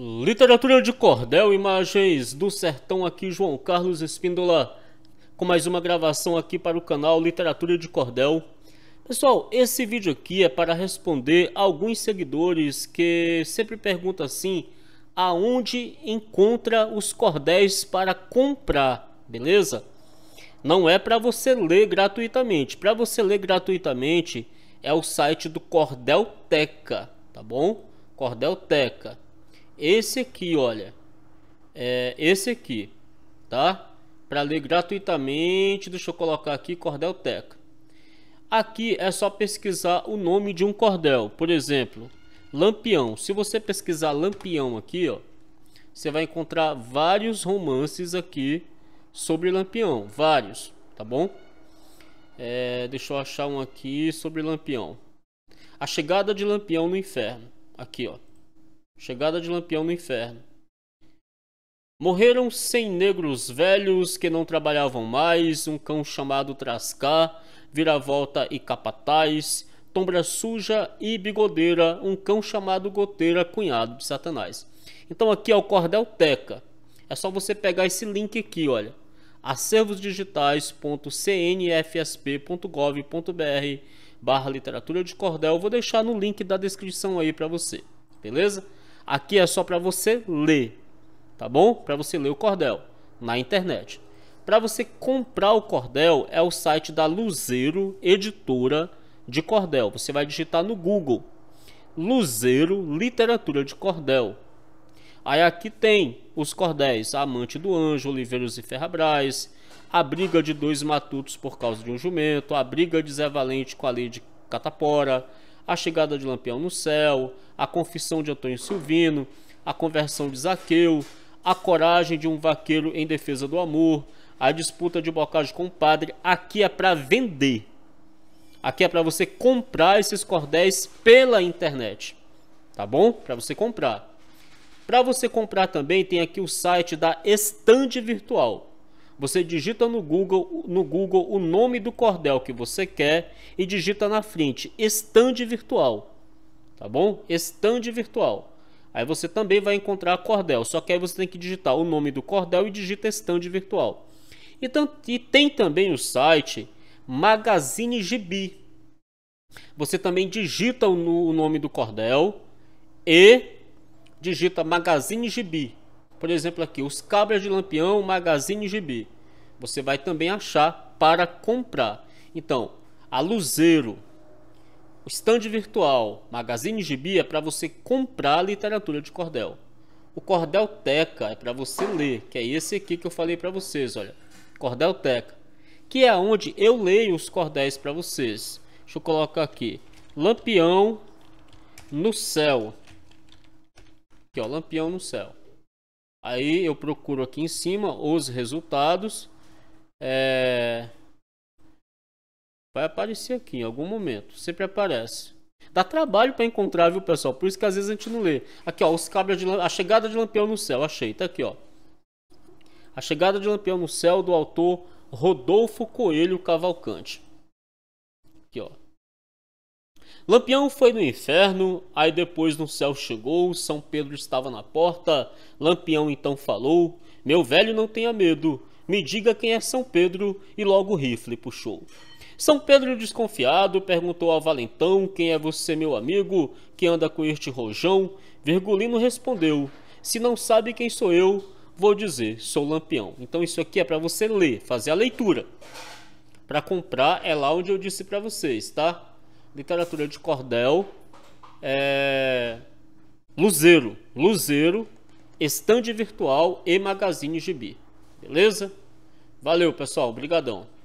Literatura de Cordel, imagens do sertão aqui, João Carlos Espíndola, com mais uma gravação aqui para o canal Literatura de Cordel. Pessoal, esse vídeo aqui é para responder alguns seguidores que sempre perguntam assim, aonde encontra os cordéis para comprar, beleza? Não é para você ler gratuitamente, para você ler gratuitamente é o site do Cordelteca, tá bom? Cordelteca. Esse aqui, olha. É esse aqui, tá? Para ler gratuitamente, deixa eu colocar aqui cordel Teca. Aqui é só pesquisar o nome de um cordel, por exemplo, Lampião. Se você pesquisar Lampião aqui, ó, você vai encontrar vários romances aqui sobre Lampião, vários, tá bom? É, deixa eu achar um aqui sobre Lampião. A chegada de Lampião no inferno, aqui, ó. Chegada de Lampião no inferno. Morreram cem negros velhos que não trabalhavam mais, um cão chamado Trascá, viravolta e capataz, tombra suja e bigodeira, um cão chamado Goteira, cunhado de Satanás. Então aqui é o Cordel Teca. É só você pegar esse link aqui, olha. acervosdigitais.cnfsp.gov.br barra literatura de cordel. vou deixar no link da descrição aí para você, beleza? Aqui é só para você ler, tá bom? Para você ler o cordel na internet. Para você comprar o cordel é o site da Luzeiro Editora de Cordel. Você vai digitar no Google Luzeiro Literatura de Cordel. Aí aqui tem os cordéis Amante do Anjo, Oliveiros e Ferrabrás, A Briga de Dois Matutos por causa de um Jumento, A Briga de Zé Valente com a Lei de Catapora, a chegada de Lampião no céu, a confissão de Antônio Silvino, a conversão de Zaqueu, a coragem de um vaqueiro em defesa do amor, a disputa de bocage com o padre. Aqui é para vender. Aqui é para você comprar esses cordéis pela internet. Tá bom? Para você comprar. Para você comprar também, tem aqui o site da Estande Virtual. Você digita no Google, no Google o nome do cordel que você quer e digita na frente stand virtual. Tá bom? Stand virtual. Aí você também vai encontrar cordel, só que aí você tem que digitar o nome do cordel e digita stand virtual. Então, e tem também o site Magazine Gibi. Você também digita o nome do cordel e digita Magazine Gibi. Por exemplo, aqui, os cabras de Lampião, Magazine GB. Você vai também achar para comprar. Então, a Luzeiro, o stand virtual Magazine Gibi é para você comprar literatura de cordel. O Cordel Teca é para você ler, que é esse aqui que eu falei para vocês, olha. Cordel Teca que é onde eu leio os cordéis para vocês. Deixa eu colocar aqui. Lampião no céu. Aqui, ó, Lampião no céu. Aí eu procuro aqui em cima os resultados. É... Vai aparecer aqui em algum momento. Sempre aparece. Dá trabalho para encontrar, viu, pessoal? Por isso que às vezes a gente não lê. Aqui, ó, os cabras de a chegada de Lampião no céu, achei, tá aqui, ó. A chegada de Lampião no céu do autor Rodolfo Coelho Cavalcante. Aqui, ó. Lampião foi no inferno, aí depois no céu chegou, São Pedro estava na porta. Lampião então falou: Meu velho, não tenha medo, me diga quem é São Pedro, e logo o rifle puxou. São Pedro, desconfiado, perguntou ao valentão: Quem é você, meu amigo, que anda com este rojão? Virgulino respondeu: Se não sabe quem sou eu, vou dizer, sou Lampião. Então isso aqui é para você ler, fazer a leitura. Para comprar é lá onde eu disse para vocês, tá? literatura de cordel, é, Luzeiro, Luzeiro, estande virtual e magazine gibi. Beleza? Valeu, pessoal. Obrigadão.